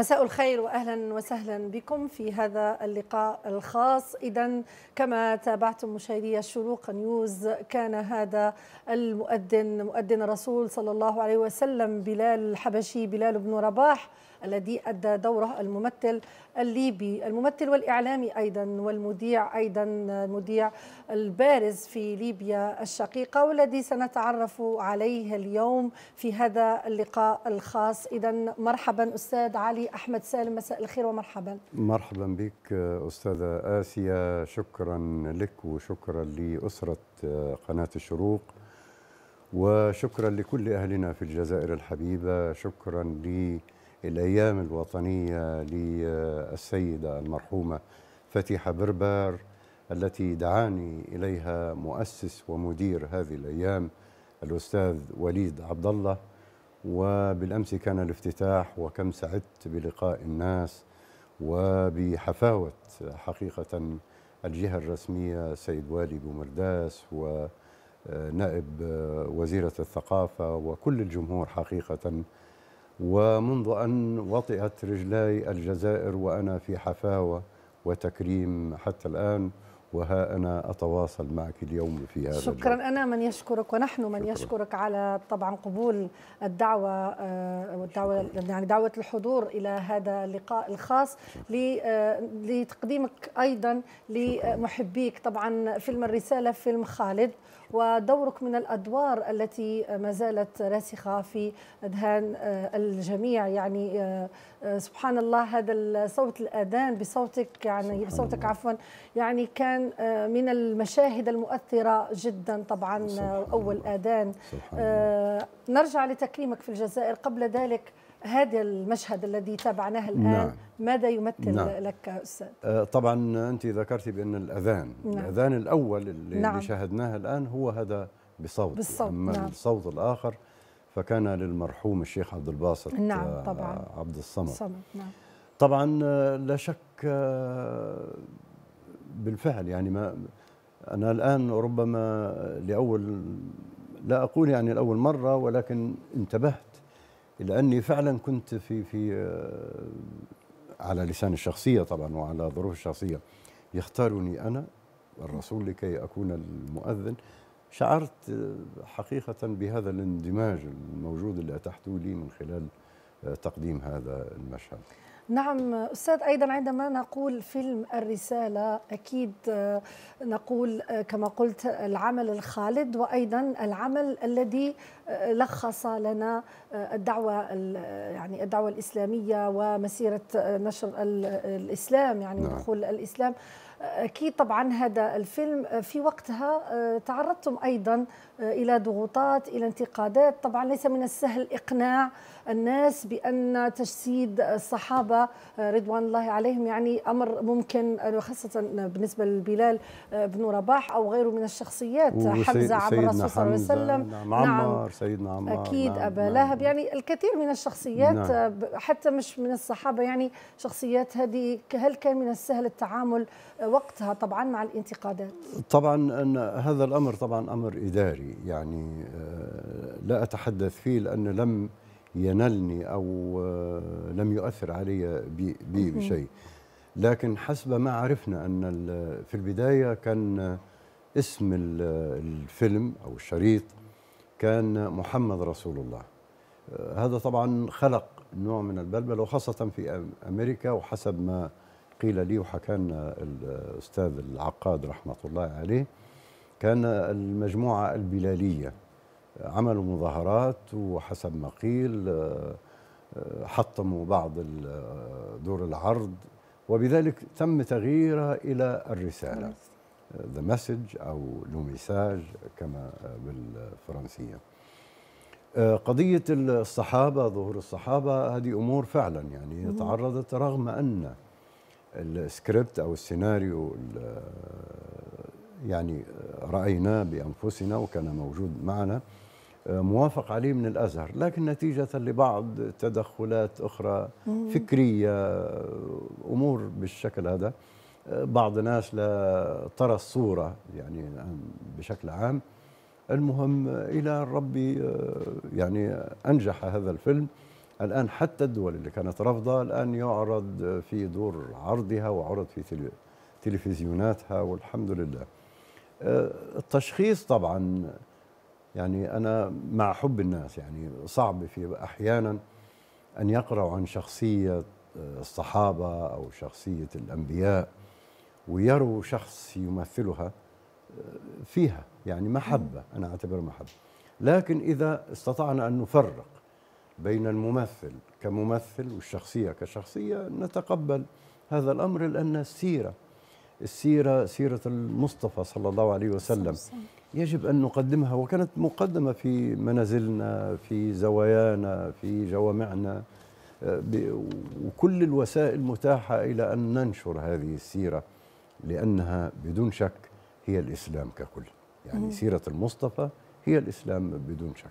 مساء الخير واهلا وسهلا بكم في هذا اللقاء الخاص اذا كما تابعتم مشاهدي الشروق نيوز كان هذا المؤذن مؤذن الرسول صلى الله عليه وسلم بلال الحبشي بلال بن رباح الذي أدى دوره الممثل الليبي الممثل والإعلامي أيضا والمذيع أيضا المذيع البارز في ليبيا الشقيقة والذي سنتعرف عليه اليوم في هذا اللقاء الخاص إذا مرحبا أستاذ علي أحمد سالم مساء الخير ومرحبا مرحبا بك أستاذة آسيا شكرا لك وشكرا لأسرة قناة الشروق وشكرا لكل أهلنا في الجزائر الحبيبة شكرا لكل الأيام الوطنية للسيدة المرحومة فتيحة بربار التي دعاني إليها مؤسس ومدير هذه الأيام الأستاذ وليد عبد الله وبالأمس كان الافتتاح وكم سعدت بلقاء الناس وبحفاوة حقيقة الجهة الرسمية سيد والي بومرداس ونائب وزيرة الثقافة وكل الجمهور حقيقة ومنذ أن وطئت رجلي الجزائر وأنا في حفاوة وتكريم حتى الآن وها أنا أتواصل معك اليوم في هذا شكرا الجو. أنا من يشكرك ونحن من شكرا. يشكرك على طبعا قبول الدعوة آه، والدعوة يعني دعوة الحضور إلى هذا اللقاء الخاص آه، لتقديمك أيضا لمحبيك طبعا فيلم الرسالة فيلم خالد ودورك من الأدوار التي ما زالت راسخة في أذهان آه، الجميع يعني آه، آه، سبحان الله هذا صوت الأذان بصوتك يعني بصوتك عفوا يعني كان من المشاهد المؤثرة جدا طبعا أول أذان نرجع لتكريمك في الجزائر قبل ذلك هذا المشهد الذي تابعناه الآن نعم. ماذا يمثل نعم. لك أستاذ؟ طبعا أنت ذكرتي بأن الأذان نعم. الأذان الأول اللي, نعم. اللي شاهدناه الآن هو هو هذا بصوت بالصوت أما نعم. الصوت الآخر فكان للمرحوم الشيخ عبد الباسط نعم آه، طبعا عبد الصمد الصمد نعم طبعا آه، لا شك آه، بالفعل يعني ما أنا الآن ربما لأول لا أقول يعني لأول مرة ولكن انتبهت إلى أني فعلا كنت في في على لسان الشخصية طبعا وعلى ظروف الشخصية يختارني أنا الرسول لكي أكون المؤذن شعرت حقيقة بهذا الاندماج الموجود اللي أتحته لي من خلال تقديم هذا المشهد نعم أستاذ أيضا عندما نقول فيلم الرسالة أكيد نقول كما قلت العمل الخالد وأيضا العمل الذي لخص لنا آه، الدعوة يعني الدعوة الإسلامية ومسيرة آه، نشر الإسلام يعني نعم. دخول الإسلام اكيد طبعا هذا الفيلم آه، في وقتها تعرضتم ايضا الى ضغوطات الى انتقادات طبعا ليس من السهل اقناع الناس بان تجسيد الصحابه رضوان الله عليهم يعني امر ممكن وخاصه بالنسبه لبلال بن رباح او غيره من الشخصيات حمزه عبر الرسول صلى الله عليه وسلم نعم, نعم سيدنا عمار أكيد نعم أبا نعم لهب نعم. يعني الكثير من الشخصيات نعم آه، حتى مش من الصحابة يعني شخصيات هذه هل كان من السهل التعامل آه، وقتها طبعا مع الانتقادات طبعا أن هذا الأمر طبعا أمر إداري يعني آه، لا أتحدث فيه لأن لم ينلني أو لم يؤثر علي بشيء لكن حسب ما عرفنا أن في البداية كان اسم الفيلم أو الشريط كان محمد رسول الله آه، هذا طبعا خلق نوع من البلبل وخاصة في أمريكا وحسب ما قيل لي وحكى لنا الأستاذ العقاد رحمة الله عليه كان المجموعة البلالية عملوا مظاهرات وحسب ما قيل آه، آه، حطموا بعض دور العرض وبذلك تم تغييرها إلى الرسالة ذا مسج او لو ميساج كما بالفرنسيه آه، قضية الصحابة ظهور الصحابة هذه أمور فعلا يعني تعرضت رغم أن السكريبت أو السيناريو يعني آه، رأيناه بأنفسنا وكان موجود معنا آه، موافق عليه من الازهر، لكن نتيجه لبعض تدخلات اخرى فكريه امور بالشكل هذا بعض الناس لترى الصورة يعني بشكل عام المهم إلى ربي يعني أنجح هذا الفيلم الآن حتى الدول اللي كانت رافضة الآن يعرض في دور عرضها وعرض في تلفزيوناتها والحمد لله التشخيص طبعا يعني أنا مع حب الناس يعني صعب في أحيانا أن يقرأوا عن شخصية الصحابة أو شخصية الأنبياء ويروا شخص يمثلها فيها يعني محبة أنا أعتبر محبة لكن إذا استطعنا أن نفرق بين الممثل كممثل والشخصية كشخصية نتقبل هذا الأمر لأن السيرة السيرة سيرة المصطفى صلى الله عليه وسلم يجب أن نقدمها وكانت مقدمة في منازلنا في زوايانا في جوامعنا آه، وكل الوسائل متاحة إلى أن ننشر هذه السيرة لأنها بدون شك هي الإسلام ككل يعني مم. سيرة المصطفى هي الإسلام بدون شك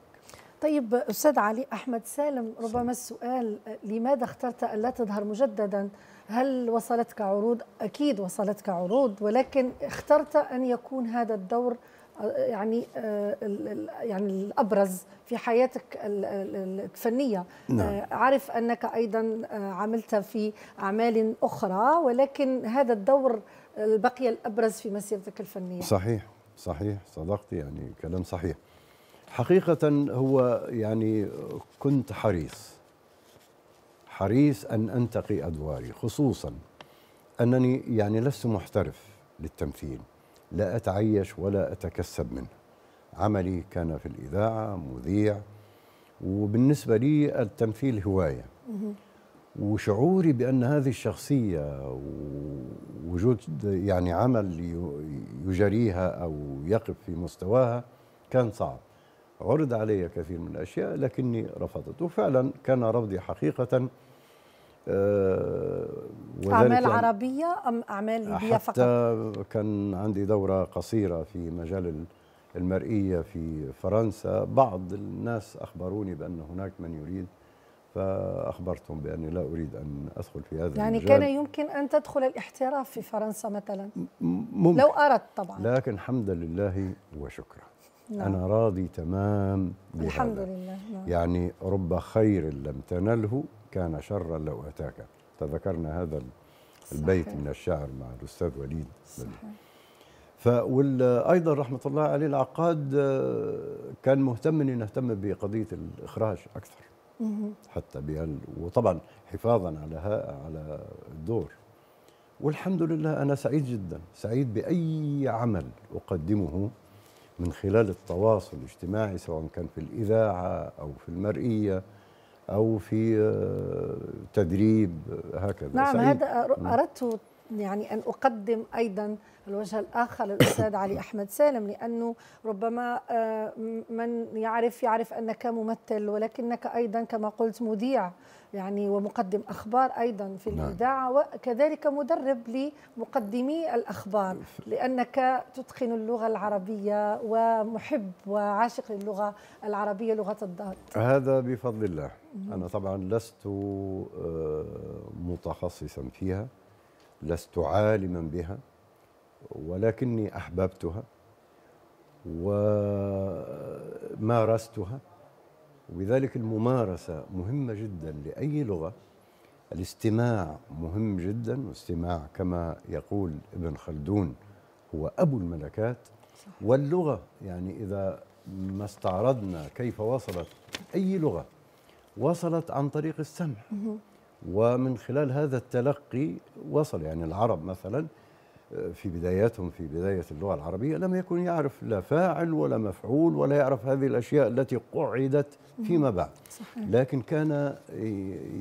طيب أستاذ علي أحمد سالم ربما سلام. السؤال لماذا اخترت ألا تظهر مجددا هل وصلتك عروض أكيد وصلتك عروض ولكن اخترت أن يكون هذا الدور يعني يعني الابرز في حياتك الفنيه نعم. آه، عارف انك ايضا آه، عملت في اعمال اخرى ولكن هذا الدور البقية الأبرز في مسيرتك الفنية صحيح صحيح صدقت يعني كلام صحيح حقيقة هو يعني كنت حريص حريص أن أنتقي أدواري خصوصا أنني يعني لست محترف للتمثيل لا أتعيش ولا أتكسب منه عملي كان في الإذاعة مذيع وبالنسبة لي التمثيل هواية وشعوري بان هذه الشخصيه ووجود يعني عمل يجريها او يقف في مستواها كان صعب عرض علي كثير من الاشياء لكني رفضت وفعلا كان رفضي حقيقه آه، أعمال عربية أم أعمال ليبية فقط؟ حتى كان عندي دورة قصيرة في مجال المرئية في فرنسا بعض الناس أخبروني بأن هناك من يريد فأخبرتهم بأني لا أريد أن أدخل في هذا يعني المجال. كان يمكن أن تدخل الاحتراف في فرنسا مثلا ممكن. لو أردت طبعا لكن حمدا لله وشكرا نعم. أنا راضي تمام بهذا. الحمد لله نعم. يعني رب خير لم تنله كان شرا لو أتاك تذكرنا هذا البيت صحيح. من الشعر مع الأستاذ وليد صحيح. فأيضا رحمة الله عليه العقاد آه، كان مهتم أن نهتم بقضية الإخراج أكثر حتى بها وطبعا حفاظا على على الدور والحمد لله انا سعيد جدا سعيد باي عمل اقدمه من خلال التواصل الاجتماعي سواء كان في الاذاعه او في المرئيه او في آه، تدريب آه، هكذا نعم سعيد. هذا اردت يعني أن أقدم أيضا الوجه الآخر للأستاذ علي أحمد سالم لأنه ربما آه، من يعرف يعرف أنك ممثل ولكنك أيضا كما قلت مذيع يعني ومقدم أخبار أيضا في نعم. الإذاعة وكذلك مدرب لمقدمي الأخبار لأنك تتقن اللغة العربية ومحب وعاشق للغة العربية لغة الضاد هذا بفضل الله أنا طبعا لست آه، متخصصا فيها لست عالما بها ولكني احببتها ومارستها وبذلك الممارسه مهمه جدا لاي لغه الاستماع مهم جدا واستماع كما يقول ابن خلدون هو ابو الملكات واللغه يعني اذا ما استعرضنا كيف وصلت اي لغه وصلت عن طريق السمع ومن خلال هذا التلقي وصل يعني العرب مثلا آه، في بداياتهم في بداية اللغة العربية لم يكن يعرف لا فاعل ولا مفعول ولا يعرف هذه الأشياء التي قعدت فيما بعد لكن كان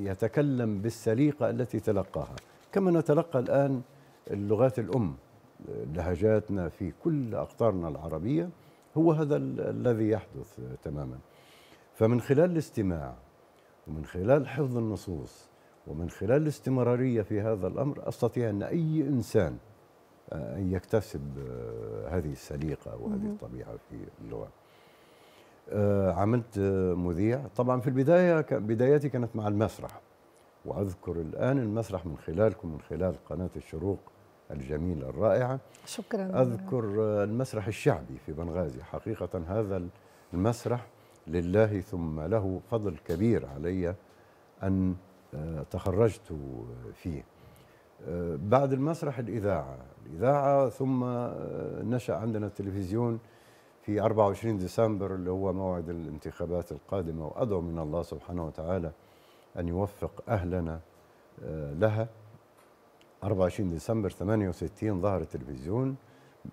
يتكلم بالسليقة التي تلقاها كما نتلقى الآن اللغات الأم لهجاتنا في كل أقطارنا العربية هو هذا الذي يحدث تماما فمن خلال الاستماع ومن خلال حفظ النصوص ومن خلال الاستمرارية في هذا الأمر أستطيع أن أي إنسان آه، أن يكتسب آه، هذه السليقة وهذه الطبيعة في اللغة آه، عملت مذيع طبعا في البداية بدايتي كانت مع المسرح وأذكر الآن المسرح من خلالكم من خلال قناة الشروق الجميلة الرائعة شكرا أذكر المسرح الشعبي في بنغازي حقيقة هذا المسرح لله ثم له فضل كبير علي أن آه، تخرجت فيه آه، بعد المسرح الإذاعة الإذاعة ثم آه، نشأ عندنا التلفزيون في 24 ديسمبر اللي هو موعد الانتخابات القادمة وأدعو من الله سبحانه وتعالى أن يوفق أهلنا لها 24 ديسمبر 68 ظهر التلفزيون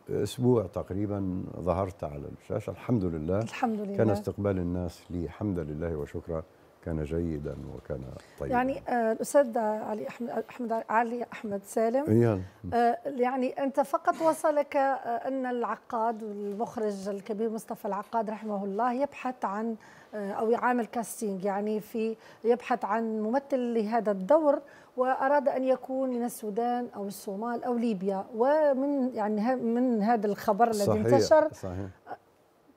اسبوع تقريبا ظهرت على الشاشه الحمد لله الحمد لله كان استقبال الناس لي حمدا لله وشكرا كان جيدا وكان طيبا يعني آه، الاستاذ علي احمد احمد علي احمد سالم آه يعني انت فقط وصلك آه، ان العقاد والمخرج الكبير مصطفى العقاد رحمه الله يبحث عن آه، او يعامل كاستينج يعني في يبحث عن ممثل لهذا الدور واراد ان يكون من السودان او الصومال او ليبيا ومن يعني من هذا الخبر الذي انتشر صحيح.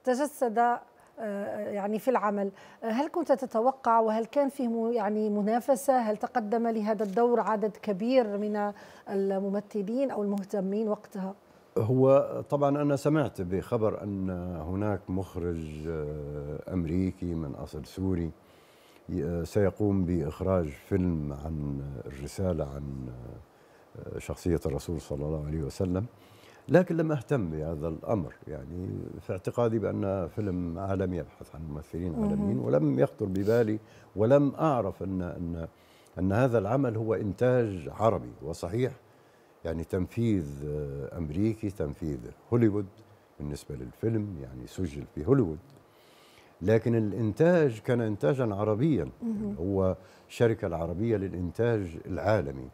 تجسد آه، يعني في العمل آه، هل كنت تتوقع وهل كان فيه يعني منافسة هل تقدم لهذا الدور عدد كبير من الممثلين أو المهتمين وقتها هو طبعا أنا سمعت بخبر أن هناك مخرج آه، أمريكي من أصل سوري سيقوم بإخراج فيلم عن الرسالة عن شخصية الرسول صلى الله عليه وسلم لكن لم اهتم بهذا الامر يعني في اعتقادي بان فيلم عالمي يبحث عن ممثلين عالميين ولم يخطر ببالي ولم اعرف ان ان ان هذا العمل هو انتاج عربي وصحيح يعني تنفيذ آه، امريكي تنفيذ هوليوود بالنسبه للفيلم يعني سجل في هوليوود لكن الانتاج كان انتاجا عربيا يعني هو الشركه العربيه للانتاج العالمي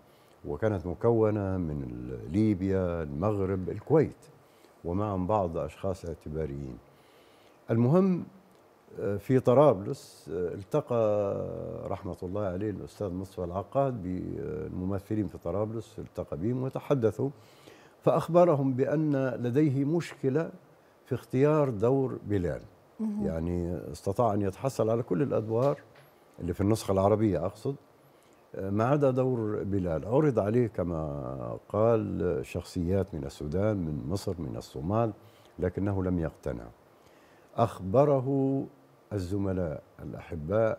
وكانت مكونة من ليبيا المغرب الكويت ومعهم بعض أشخاص اعتباريين المهم آه، في طرابلس آه، التقى رحمة الله عليه الأستاذ مصطفى العقاد بالممثلين آه، في طرابلس التقى بهم وتحدثوا فأخبرهم بأن لديه مشكلة في اختيار دور بلال يعني استطاع أن يتحصل على كل الأدوار اللي في النسخة العربية أقصد ما عدا دور بلال عرض عليه كما قال شخصيات من السودان من مصر من الصومال لكنه لم يقتنع أخبره الزملاء الأحباء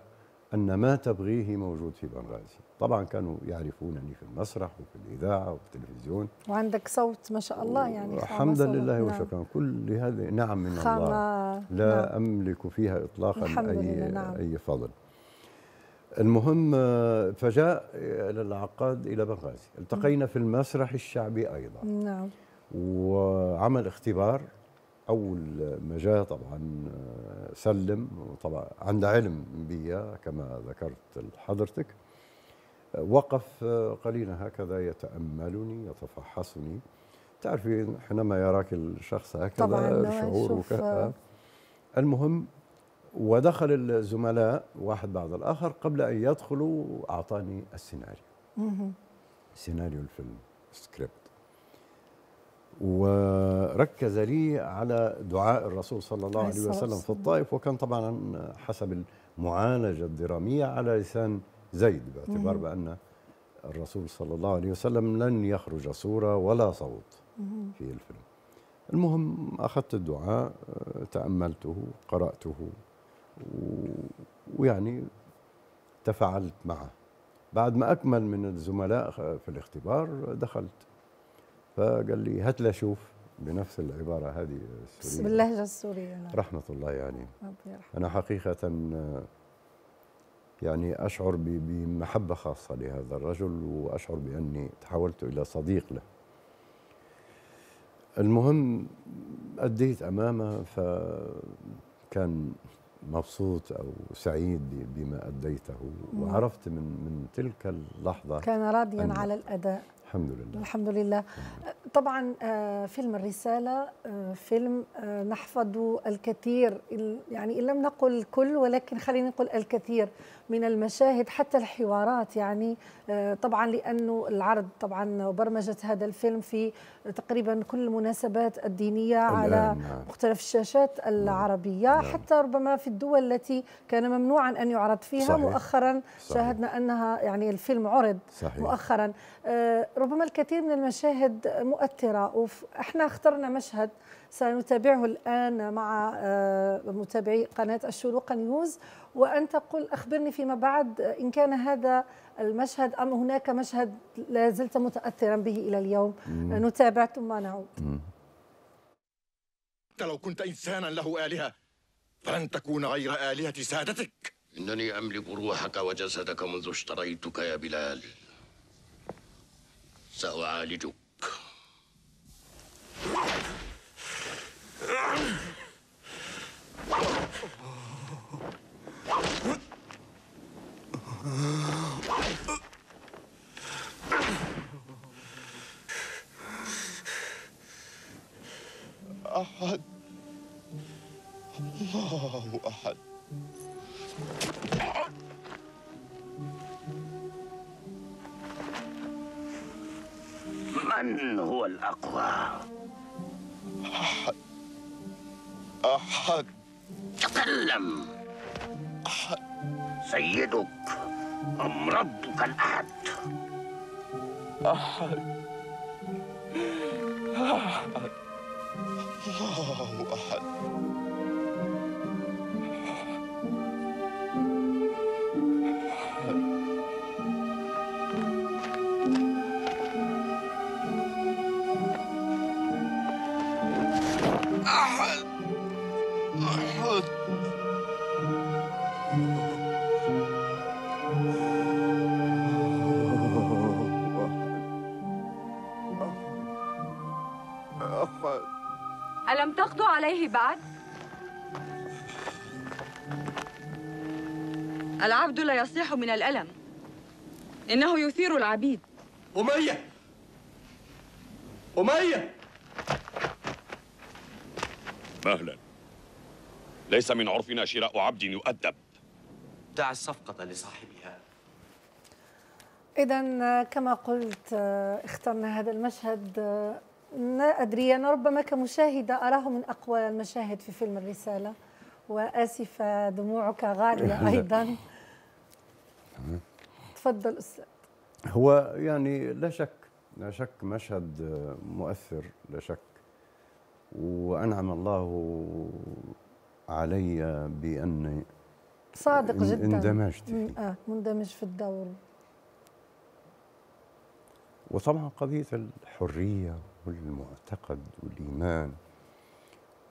أن ما تبغيه موجود في بنغازي طبعا كانوا يعرفونني في المسرح وفي الإذاعة وفي التلفزيون وعندك صوت ما شاء الله يعني الحمد لله نعم. وشكرا كل هذه نعم من الله لا نعم. أملك فيها إطلاقا أي, نعم. أي فضل المهم آه، فجاء آه، العقاد الى بنغازي التقينا في المسرح الشعبي ايضا نعم وعمل اختبار اول ما جاء طبعا آه، سلم طبعا عند علم بي كما ذكرت لحضرتك وقف قليلا هكذا يتاملني يتفحصني تعرفين حينما يراك الشخص هكذا طبعا شعور وكذا المهم ودخل الزملاء واحد بعد الآخر قبل أن يدخلوا أعطاني السيناريو سيناريو الفيلم سكريبت وركز لي على دعاء الرسول صلى الله عليه وسلم في الطائف وكان طبعا حسب المعالجة الدرامية على لسان زيد باعتبار بأن الرسول صلى الله عليه وسلم لن يخرج صورة ولا صوت في الفيلم المهم أخذت الدعاء تأملته قرأته ويعني تفاعلت معه بعد ما أكمل من الزملاء في الاختبار دخلت فقال لي هات لي اشوف بنفس العبارة هذه السورية باللهجة السورية نعم. رحمة الله يعني أنا حقيقة يعني أشعر بمحبة خاصة لهذا الرجل وأشعر بأني تحولت إلى صديق له المهم أديت أمامه فكان مبسوط او سعيد بما اديته وعرفت من من تلك اللحظه كان راضيا على الاداء الحمد لله الحمد لله طبعا آه، فيلم الرسالة آه، فيلم آه، نحفظ الكثير يعني إن لم نقل الكل ولكن خلينا نقول الكثير من المشاهد حتى الحوارات يعني طبعا لأنه العرض طبعا وبرمجه هذا الفيلم في تقريبا كل المناسبات الدينية على نعم. مختلف الشاشات نعم. العربية نعم. حتى ربما في الدول التي كان ممنوعا أن يعرض فيها صحيح. مؤخرا صحيح. شاهدنا أنها يعني الفيلم عرض صحيح. مؤخرا آه، ربما الكثير من المشاهد مؤثرة وإحنا اخترنا مشهد سنتابعه الآن مع آه، متابعي قناة الشروق نيوز وأنت قل أخبرني فيما بعد إن كان هذا المشهد أم هناك مشهد لا زلت متأثرا به إلى اليوم آه، نتابع ثم نعود لو كنت إنسانا له آلهة فلن تكون غير آلهة سادتك إنني أملك روحك وجسدك منذ اشتريتك يا بلال سأعالجك أحد الله أحد من هو الأقوى؟ أحد أحد تكلم أحد سيدك أم ربك الأحد؟ أحد أحد الله أحد عليه بعد؟ العبد لا يصيح من الألم إنه يثير العبيد أمية أمية مهلا ليس من عرفنا شراء عبد يؤدب دع الصفقة لصاحبها إذا كما قلت اخترنا هذا المشهد لا أدري أنا ربما كمشاهدة أراه من أقوى المشاهد في فيلم الرسالة وآسفة دموعك غالية أيضا تفضل أستاذ هو يعني لا شك لا شك مشهد مؤثر لا شك وأنعم الله علي بأني صادق جدا اندمجت فيه. آه مندمج في الدور وطبعا قضية الحرية والمعتقد والإيمان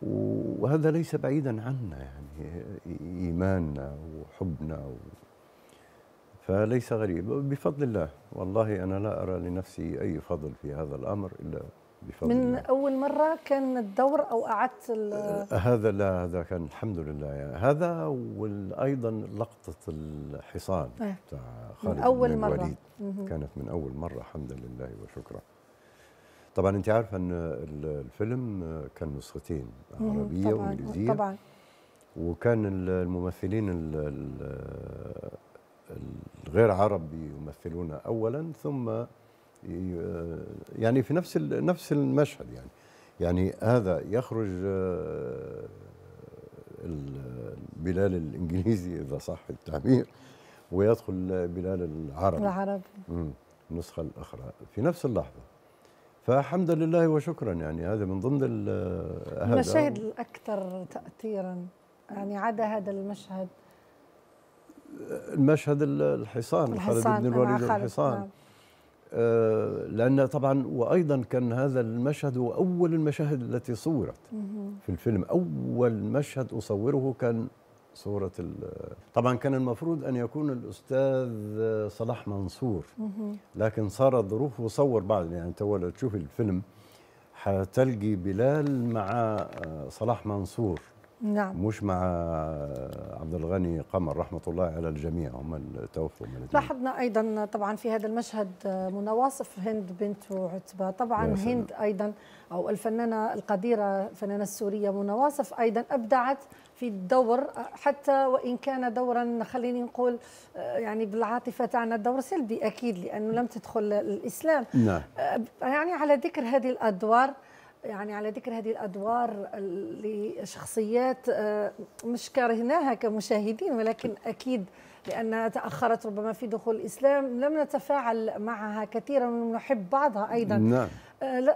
وهذا ليس بعيدا عنا يعني إيماننا وحبنا و فليس غريب بفضل الله والله أنا لا أرى لنفسي أي فضل في هذا الأمر إلا بفضل من الله. أول مرة كان الدور أو أعدت أه، هذا لا هذا كان الحمد لله يعني هذا وأيضا لقطة الحصان أه. بتاع خالد من أول من مرة الوليد كانت من أول مرة الحمد لله وشكرا طبعا انت عارفه ان الفيلم كان نسختين عربيه طبعاً وانجليزيه طبعا وكان الممثلين الغير عرب يمثلون اولا ثم يعني في نفس نفس المشهد يعني يعني هذا يخرج آه، بلال الانجليزي اذا صح التعبير ويدخل بلال العربي العربي النسخه الاخرى في نفس اللحظه فحمدا لله وشكرا يعني هذا من ضمن المشاهد الاكثر تاثيرا يعني عدا هذا المشهد المشهد الحصان, الحصان خالد بن الوليد الحصان نعم. آه، لان طبعا وايضا كان هذا المشهد هو اول المشاهد التي صورت في الفيلم اول مشهد اصوره كان صورة طبعا كان المفروض أن يكون الأستاذ صلاح منصور لكن صارت ظروف وصور بعض يعني أنت ولا تشوف الفيلم حتلقي بلال مع آه، صلاح منصور نعم مش مع آه، عبد الغني قمر رحمه الله على الجميع هم توفوا لاحظنا ايضا طبعا في هذا المشهد منى واصف هند بنت عتبه طبعا هند ايضا او الفنانه القديره الفنانه السوريه منى واصف ايضا ابدعت في الدور حتى وان كان دورا خليني نقول آه، يعني بالعاطفه تاعنا دور سلبي اكيد لانه لم تدخل الاسلام نعم. آه، يعني على ذكر هذه الادوار يعني على ذكر هذه الادوار لشخصيات آه، مش كرهناها كمشاهدين ولكن اكيد لانها تاخرت ربما في دخول الاسلام لم نتفاعل معها كثيرا ونحب بعضها ايضا نعم.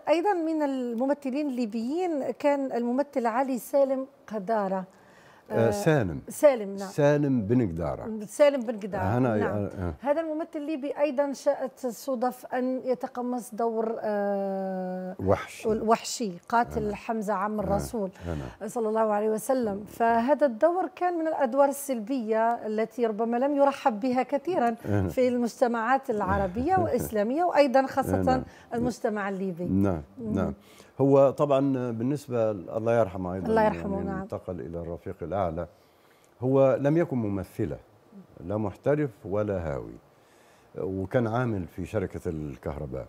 ايضا من الممثلين الليبيين كان الممثل علي سالم قداره آه،, آه سالم سالم نعم سالم بن قدارة سالم بن قدارة أنا نعم. آه،, أه هذا الممثل الليبي أيضا شاءت صدف أن يتقمص دور آه وحشي وحشي قاتل أه حمزة عم آه، الرسول أه صلى الله عليه وسلم فهذا الدور كان من الأدوار السلبية التي ربما لم يرحب بها كثيرا أه في المجتمعات العربية والإسلامية وأيضا خاصة أه المجتمع الليبي نعم نعم هو طبعا بالنسبه الله يرحمه ايضا الله يرحمه يعني نعم انتقل الى الرفيق الاعلى هو لم يكن ممثلا لا محترف ولا هاوي وكان عامل في شركه الكهرباء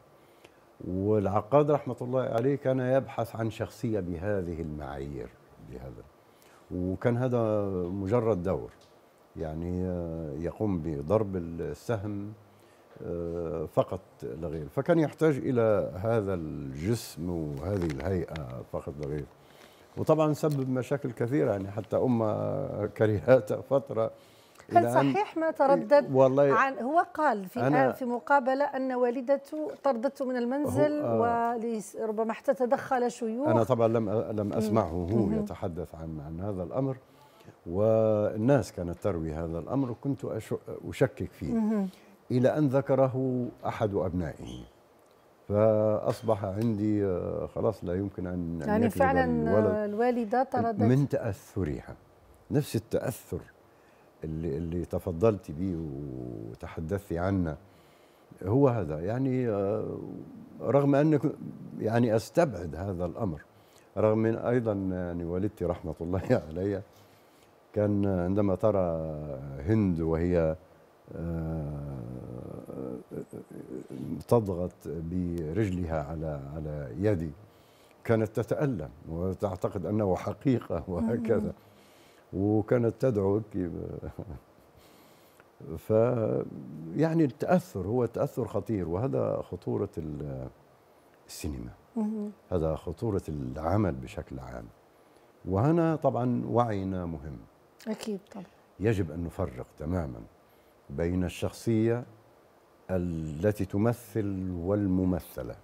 والعقاد رحمه الله عليه كان يبحث عن شخصيه بهذه المعايير بهذا وكان هذا مجرد دور يعني آه، يقوم بضرب السهم آه، فقط لا غير فكان يحتاج إلى هذا الجسم وهذه الهيئة فقط لا غير وطبعا سبب مشاكل كثيرة يعني حتى أمه كرهاته فترة هل صحيح ما تردد والله عن هو قال في في مقابله ان والدته طردته من المنزل آه وربما حتى تدخل شيوخ انا طبعا لم لم اسمعه هو يتحدث عن عن هذا الامر والناس كانت تروي هذا الامر وكنت أشكك فيه إلى أن ذكره أحد أبنائه فأصبح عندي آه، خلاص لا يمكن أن يعني فعلا آه، الوالدة طردت من تأثرها نفس التأثر اللي, اللي تفضلت به وتحدثت عنه هو هذا يعني آه، رغم أنك يعني أستبعد هذا الأمر رغم من أيضا يعني والدتي رحمة الله عليها كان عندما ترى هند وهي آه، تضغط برجلها على على يدي كانت تتألم وتعتقد أنه حقيقة وهكذا وكانت تدعو ف يعني التأثر هو تأثر خطير وهذا خطورة السينما هذا خطورة العمل بشكل عام وهنا طبعا وعينا مهم أكيد طبعا يجب أن نفرق تماما بين الشخصية التي تمثل والممثلة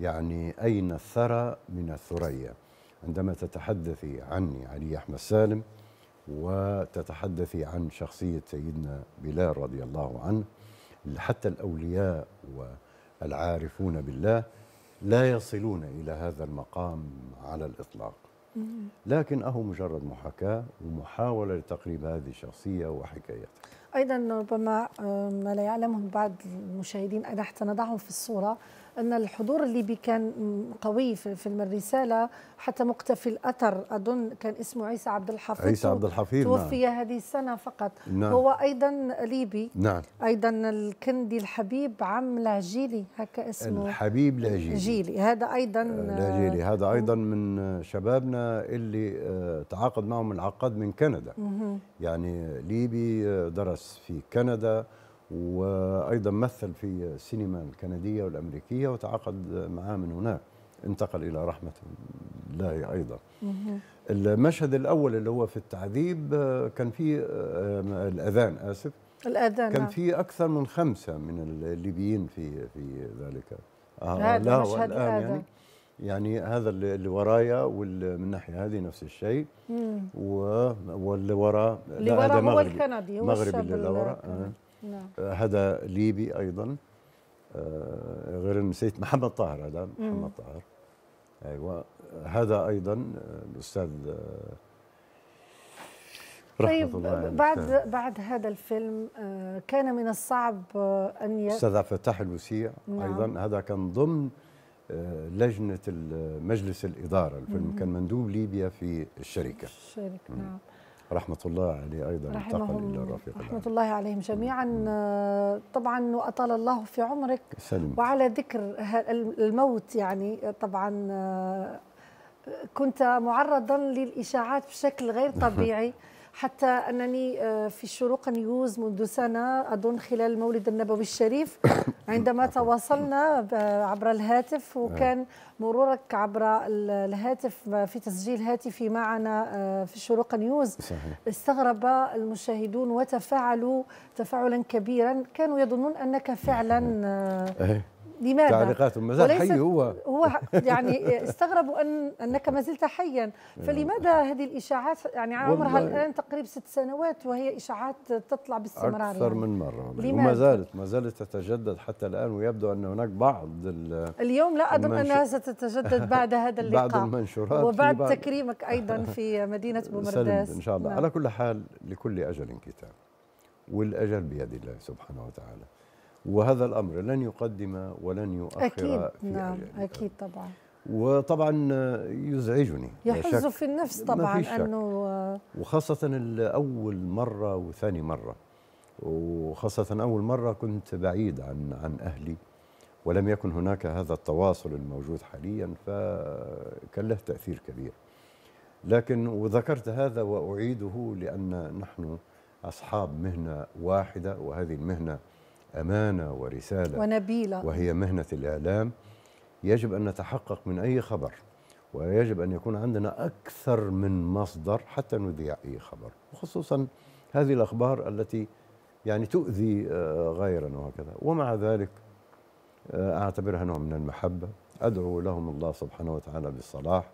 يعني أين الثرى من الثريا عندما تتحدثي عني علي أحمد سالم وتتحدثي عن شخصية سيدنا بلال رضي الله عنه حتى الأولياء والعارفون بالله لا يصلون إلى هذا المقام على الإطلاق لكن أهو مجرد محاكاة ومحاولة لتقريب هذه الشخصية وحكايتها أيضا ربما آه، ما لا يعلمه بعض المشاهدين أنا حتى احتنضعهم في الصورة ان الحضور الليبي كان قوي في فيلم الرساله حتى مقتفي الاثر اظن كان اسمه عيسى عبد الحفيظ عيسى عبد الحفيظ نعم. توفي نعم. هذه السنه فقط نعم. هو ايضا ليبي نعم ايضا الكندي الحبيب عم لاجيلي هكا اسمه الحبيب لاجيلي جيلي هذا ايضا آه، لاجيلي هذا ايضا من شبابنا اللي آه، تعاقد معهم العقاد من كندا مه. يعني ليبي آه، درس في كندا وايضا مثل في السينما الكنديه والامريكيه وتعاقد معاه من هناك انتقل الى رحمه الله ايضا المشهد الاول اللي هو في التعذيب كان فيه الاذان اسف الاذان كان نعم. في اكثر من خمسه من الليبيين في في ذلك آه لا والان يعني يعني هذا اللي ورايا ومن الناحيه هذه نفس الشيء واللي وراء اللي وراء هو الكندي هو مغربي اللي وراء آه. نعم. هذا ليبي ايضا آه، غير نسيت محمد طاهر هذا محمد طاهر ايوه هذا ايضا آه، الاستاذ آه، طيب بعد نعم. بعد هذا الفيلم كان من الصعب ان ي... استاذ عبد الفتاح الوسيع نعم. ايضا هذا كان ضمن لجنه مجلس الاداره الفيلم مم. كان مندوب ليبيا في الشركه الشركه نعم رحمة الله عليه أيضا رحمه إلى الرفيق رحمة الله عليهم جميعا نعم. آه، طبعا وأطال الله في عمرك سلم. وعلى ذكر الموت يعني آه، طبعا آه، كنت معرضا للإشاعات بشكل غير طبيعي حتى أنني آه، في شروق نيوز منذ سنة أظن خلال المولد النبوي الشريف عندما تواصلنا عبر الهاتف آه. وكان مرورك عبر الهاتف في تسجيل هاتفي معنا آه، في شروق نيوز استغرب المشاهدون وتفاعلوا تفاعلا كبيرا كانوا يظنون أنك فعلا لماذا؟ تعليقات ما زال حي هو هو يعني استغربوا أن أنك ما زلت حيا فلماذا هذه الإشاعات يعني عمرها الآن تقريبا ست سنوات وهي إشاعات تطلع باستمرار أكثر يعني. من مرة لماذا؟ وما زالت ما زالت تتجدد حتى الآن ويبدو أن هناك بعض اليوم لا أظن أنها ستتجدد بعد هذا اللقاء بعد المنشورات وبعد تكريمك أيضا في مدينة بومرداس إن شاء الله نعم. على كل حال لكل أجل كتاب والأجل بيد الله سبحانه وتعالى وهذا الامر لن يقدم ولن يؤخر اكيد في نعم اكيد طبعا وطبعا يزعجني يحز في النفس طبعا انه آه، وخاصه اول مره وثاني مره وخاصه اول مره كنت بعيد عن عن اهلي ولم يكن هناك هذا التواصل الموجود حاليا فكان له تاثير كبير لكن وذكرت هذا واعيده لان نحن اصحاب مهنه واحده وهذه المهنه أمانة ورسالة ونبيلة وهي مهنة الإعلام يجب أن نتحقق من أي خبر ويجب أن يكون عندنا أكثر من مصدر حتى نذيع أي خبر وخصوصا هذه الأخبار التي يعني تؤذي آه، غيرنا وهكذا ومع ذلك آه، أعتبرها نوع من المحبة أدعو لهم الله سبحانه وتعالى بالصلاح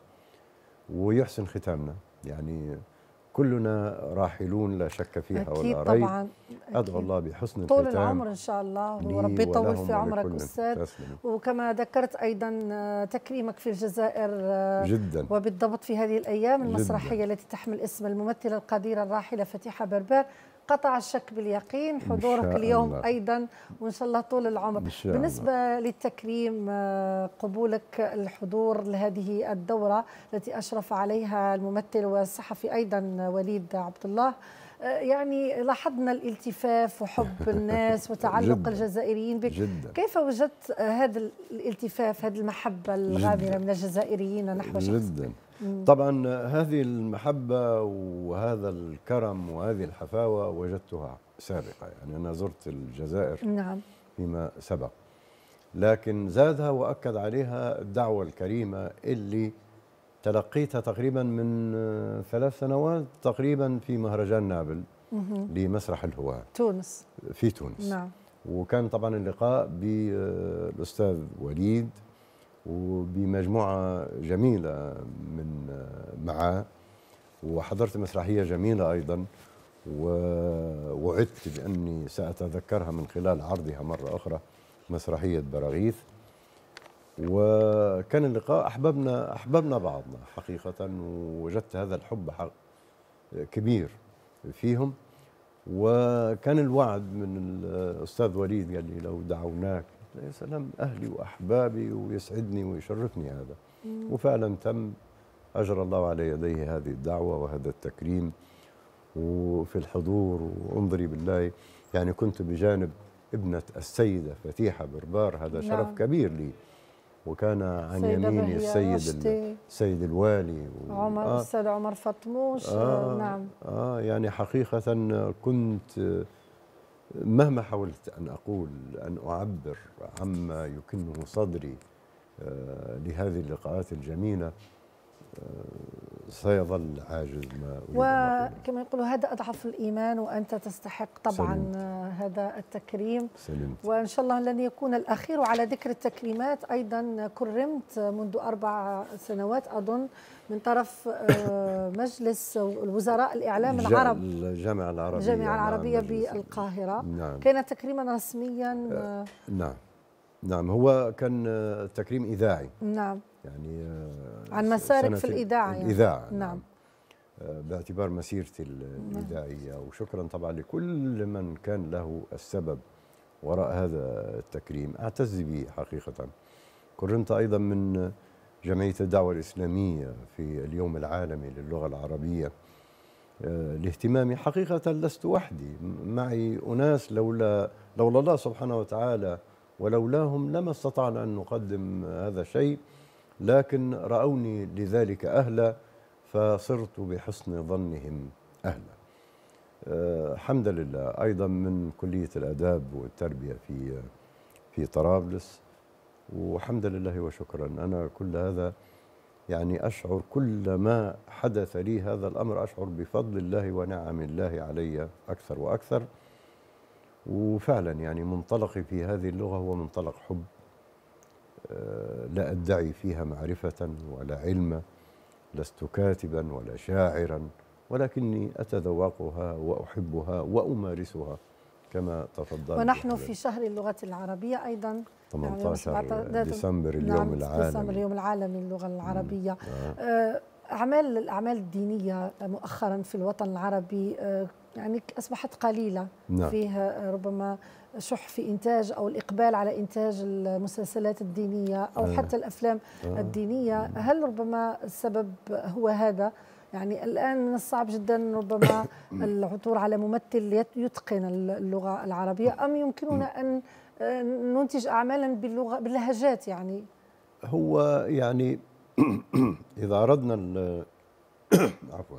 ويحسن ختامنا يعني كلنا راحلون لا شك فيها أكيد ولا ريب طبعا أدعو الله بحسن طول العمر إن شاء الله وربي يطول في عمرك أستاذ وكما ذكرت أيضا آه، تكريمك في الجزائر آه، جدا وبالضبط في هذه الأيام المسرحية التي تحمل اسم الممثلة القديرة الراحلة فتيحة بربر قطع الشك باليقين حضورك اليوم الله. ايضا وان شاء الله طول العمر بالنسبه الله. للتكريم آه، قبولك الحضور لهذه الدوره التي اشرف عليها الممثل والصحفي ايضا وليد عبد الله يعني لاحظنا الالتفاف وحب الناس وتعلق جداً الجزائريين بك جداً كيف وجدت هذا الالتفاف هذه المحبة الغامرة من الجزائريين نحو شخصك جدا طبعا هذه المحبة وهذا الكرم وهذه الحفاوة وجدتها سابقة يعني أنا زرت الجزائر نعم فيما سبق لكن زادها وأكد عليها الدعوة الكريمة اللي تلقيتها تقريبا من آه، ثلاث سنوات تقريبا في مهرجان نابل لمسرح الهواة تونس في تونس نعم وكان طبعا اللقاء بالاستاذ آه، وليد وبمجموعه جميله من آه، معاه وحضرت مسرحيه جميله ايضا ووعدت باني ساتذكرها من خلال عرضها مره اخرى مسرحيه براغيث وكان اللقاء احببنا احببنا بعضنا حقيقه ووجدت هذا الحب حق كبير فيهم وكان الوعد من الاستاذ وليد قال لي لو دعوناك يا سلام اهلي واحبابي ويسعدني ويشرفني هذا وفعلا تم اجرى الله على يديه هذه الدعوه وهذا التكريم وفي الحضور وانظري بالله يعني كنت بجانب ابنه السيده فتيحه بربار هذا نعم. شرف كبير لي وكان عن يمين السيد السيد الوالي و... عمر آه السيد عمر فطموش آه نعم آه يعني حقيقة كنت مهما حاولت أن أقول أن أعبر عما يكنه صدري آه، لهذه اللقاءات الجميلة سيظل عاجز ما وكما يقولوا هذا أضعف الإيمان وأنت تستحق طبعا سلمت. هذا التكريم سلمت. وإن شاء الله لن يكون الأخير وعلى ذكر التكريمات أيضا كرمت منذ أربع سنوات أظن من طرف آه، مجلس الوزراء الإعلام العرب الجامعة العربية الجامعة نعم، العربية بالقاهرة نعم. كان تكريما رسميا آه، آه، نعم نعم هو كان تكريم إذاعي نعم يعني آه، عن مسارك في الإذاعة يعني. الإذاعة نعم, نعم. آه، باعتبار مسيرتي الإذاعية نعم. وشكرا طبعا لكل من كان له السبب وراء هذا التكريم أعتز به حقيقة كرمت أيضا من جمعية الدعوة الإسلامية في اليوم العالمي للغة العربية آه، لاهتمامي حقيقة لست وحدي معي أناس لولا لولا الله سبحانه وتعالى ولولاهم لما استطعنا أن نقدم هذا الشيء لكن رأوني لذلك أهلا فصرت بحسن ظنهم أهلا آه، الحمد لله أيضا من كلية الآداب والتربية في في طرابلس وحمد لله وشكرا أنا كل هذا يعني أشعر كل ما حدث لي هذا الأمر أشعر بفضل الله ونعم الله علي أكثر وأكثر وفعلا يعني منطلقي في هذه اللغة هو منطلق حب آه، لا أدعي فيها معرفة ولا علما لست كاتبا ولا شاعرا ولكني أتذوقها وأحبها وأمارسها كما تفضلت ونحن في شهر اللغة العربية أيضا 18 يعني ديسمبر نعم، اليوم نعم العالمي ديسمبر اليوم العالمي اللغة العربية نعم. آه، أعمال الأعمال الدينية مؤخرا في الوطن العربي آه، يعني أصبحت قليلة نعم. فيها ربما شح في إنتاج أو الإقبال على إنتاج المسلسلات الدينية أو آه. حتى الأفلام آه. الدينية هل ربما السبب هو هذا؟ يعني الآن من الصعب جدا ربما العثور على ممثل يتقن اللغة العربية أم يمكننا أن ننتج أعمالا باللغة باللهجات يعني هو يعني إذا أردنا عفوا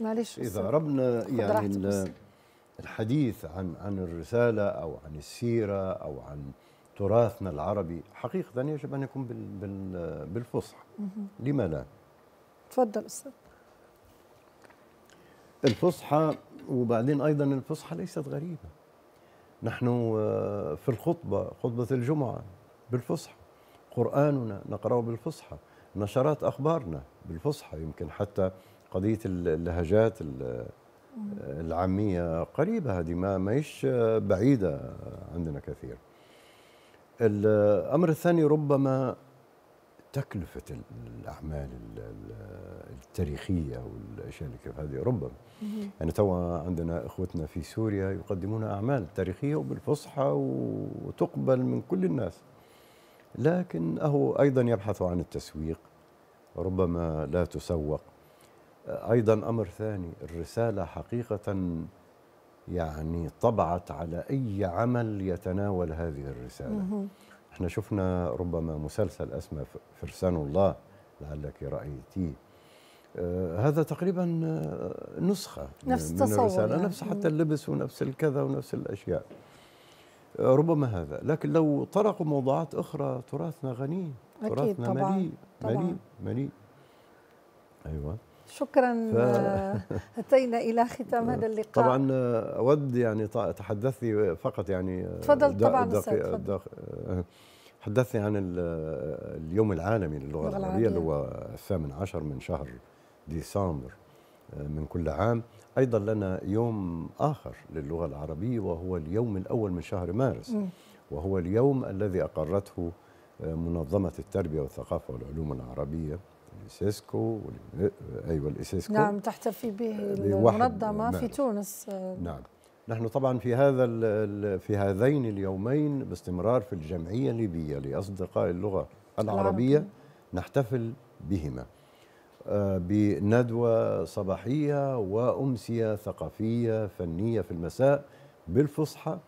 معلش إذا أردنا يعني الحديث عن عن الرساله او عن السيره او عن تراثنا العربي حقيقه يجب ان يكون بال بالفصحى لما لا؟ تفضل استاذ الفصحى وبعدين ايضا الفصحى ليست غريبه نحن آه، في الخطبه خطبه الجمعه بالفصحى قراننا نقراه بالفصحى نشرات اخبارنا بالفصحى يمكن حتى قضيه اللهجات العاميه قريبه هذه ما ماهيش بعيده عندنا كثير الامر الثاني ربما تكلفه الاعمال التاريخيه والاشياء اللي كيف هذه ربما يعني توا عندنا اخوتنا في سوريا يقدمون اعمال تاريخيه وبالفصحى وتقبل من كل الناس لكن هو ايضا يبحث عن التسويق ربما لا تسوق ايضا امر ثاني الرساله حقيقه يعني طبعت على اي عمل يتناول هذه الرساله احنا شفنا ربما مسلسل اسمه فرسان الله لعلك رايتيه آه هذا تقريبا آه، نسخه نفس من الرساله يعني. نفس حتى اللبس ونفس الكذا ونفس الاشياء آه ربما هذا لكن لو طرقوا موضوعات اخرى تراثنا غني أكيد تراثنا مليء مليء مليء ايوه شكرا ف... آه، أتينا إلى ختام هذا اللقاء طبعا آه، أود يعني تحدثي فقط يعني آه، تفضل طبعا تحدثني عن اليوم العالمي للغة العربية اللي هو الثامن عشر من شهر ديسمبر من كل عام أيضا لنا يوم آخر للغة العربية وهو اليوم الأول من شهر مارس وهو اليوم الذي أقرته منظمة التربية والثقافة والعلوم العربية الاسيسكو ايوه الاسيسكو نعم تحتفي به آه، المنظمه نعم. في تونس آه. نعم نحن طبعا في هذا في هذين اليومين باستمرار في الجمعيه الليبيه لاصدقاء اللغه نعم. العربيه نحتفل بهما آه، بندوه صباحيه وامسيه ثقافيه فنيه في المساء بالفصحى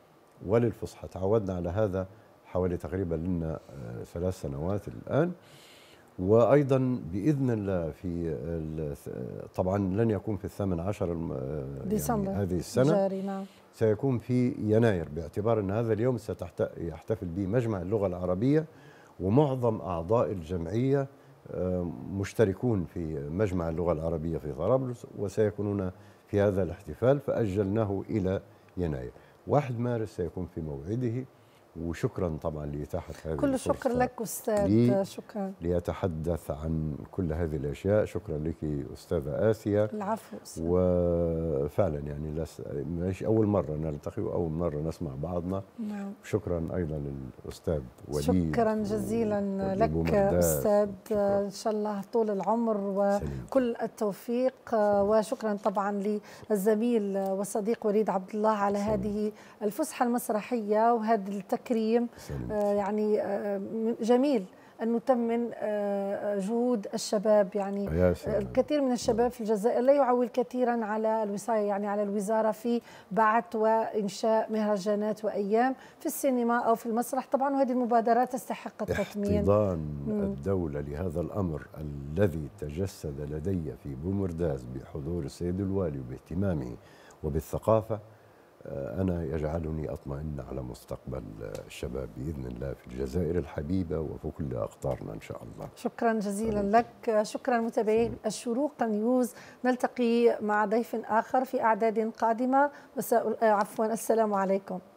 وللفصحى تعودنا على هذا حوالي تقريبا لنا ثلاث سنوات الان وايضا باذن الله في طبعا لن يكون في الثامن عشر يعني ديسمبر يعني هذه السنه جاري نعم سيكون في يناير باعتبار ان هذا اليوم سيحتفل به مجمع اللغه العربيه ومعظم اعضاء الجمعيه آه، مشتركون في مجمع اللغه العربيه في طرابلس وسيكونون في هذا الاحتفال فاجلناه الى يناير 1 مارس سيكون في موعده وشكرا طبعا لإتاحة هذه كل الشكر لك أستاذ لي شكرا ليتحدث عن كل هذه الأشياء شكرا لك أستاذة آسيا العفو أستاذ. وفعلا يعني مش أول مرة نلتقي وأول مرة نسمع بعضنا نعم. شكرا أيضا للأستاذ وليد شكرا جزيلا لك أستاذ شكرا. إن شاء الله طول العمر وكل التوفيق وشكرا طبعا للزميل والصديق وليد عبد الله على سلام. هذه الفسحة المسرحية وهذا التك تكريم آه، يعني آه، آه، جميل انه نتمن جهود الشباب يعني الكثير من الشباب في الجزائر لا يعول كثيرا على الوصايه يعني على الوزاره في بعث وانشاء مهرجانات وايام في السينما او في المسرح طبعا وهذه المبادرات تستحق التطمين احتضان مم. الدوله لهذا الامر الذي تجسد لدي في بومرداز بحضور السيد الوالي وباهتمامه وبالثقافه آه، أنا يجعلني أطمئن على مستقبل آه، الشباب بإذن الله في الجزائر الحبيبة وفي كل أقطارنا إن شاء الله شكرا جزيلا فلن... لك شكرا متابعي الشروق نيوز نلتقي مع ضيف آخر في أعداد قادمة مساء آه، عفوا السلام عليكم